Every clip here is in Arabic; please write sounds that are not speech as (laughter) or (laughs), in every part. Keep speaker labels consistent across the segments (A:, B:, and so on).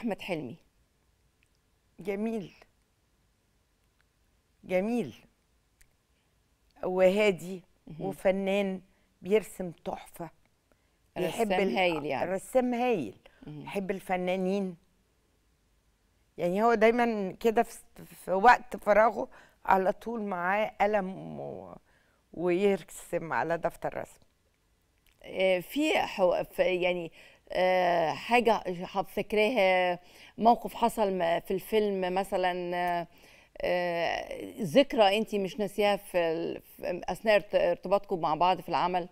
A: احمد حلمي جميل جميل وهادي وفنان بيرسم تحفه رسام هايل يعني رسام هايل يحب الفنانين يعني هو دايما كده في وقت فراغه على طول معاه قلم و... ويرسم على دفتر رسم آه، في حو... يعني آه، حاجه فاكراها موقف حصل في الفيلم مثلا آه، ذكرى انت مش ناسياها في اثناء ارتباطكم مع بعض في العمل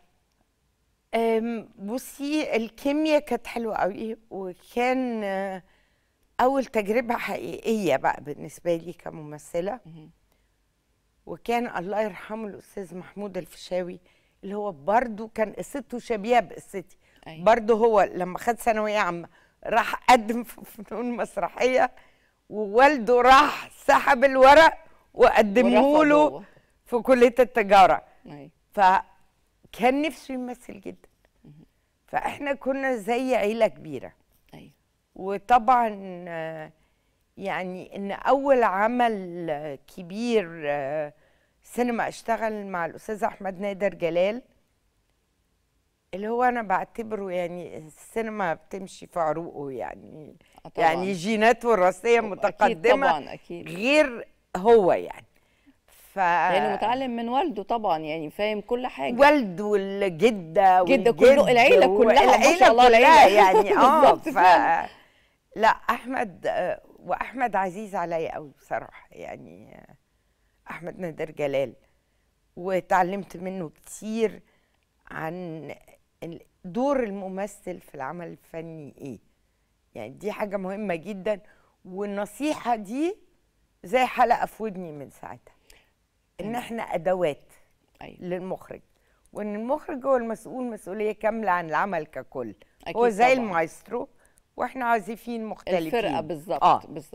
A: بصي الكيمياء كانت حلوه قوي وكان اول تجربه حقيقيه بقى بالنسبه لي كممثله وكان الله يرحمه الاستاذ محمود الفيشاوي اللي هو برضو كان قصته شبيهه بقصتي أيه. برضه هو لما خد ثانويه عامه راح قدم في فنون مسرحيه ووالده راح سحب الورق وقدمه له في كليه التجاره أيه. فكان نفسه يمثل جدا فاحنا كنا زي عيله كبيره أيه. وطبعا يعني ان اول عمل كبير آه، سينما اشتغل مع الاستاذ احمد نادر جلال اللي هو انا بعتبره يعني السينما بتمشي في عروقه يعني آه، طبعاً. يعني جينات وراثيه متقدمه أكيد طبعا أكيد. غير هو يعني ف... يعني متعلم من والده طبعا يعني فاهم كل حاجه والده والجده والجده كله العيله كلها العيله ما شاء الله كلها يعني (laughs) اه ف... لا احمد واحمد عزيز عليا قوي بصراحه يعني احمد نادر جلال وتعلمت منه كتير عن دور الممثل في العمل الفني ايه يعني دي حاجه مهمه جدا والنصيحه دي زي حلقه في ودني من ساعتها ان أيوة. احنا ادوات أيوة. للمخرج وان المخرج هو المسؤول مسؤوليه كامله عن العمل ككل هو زي طبعا. المايسترو واحنا عازفين مختلفين الفرقه بالظبط آه. بالظبط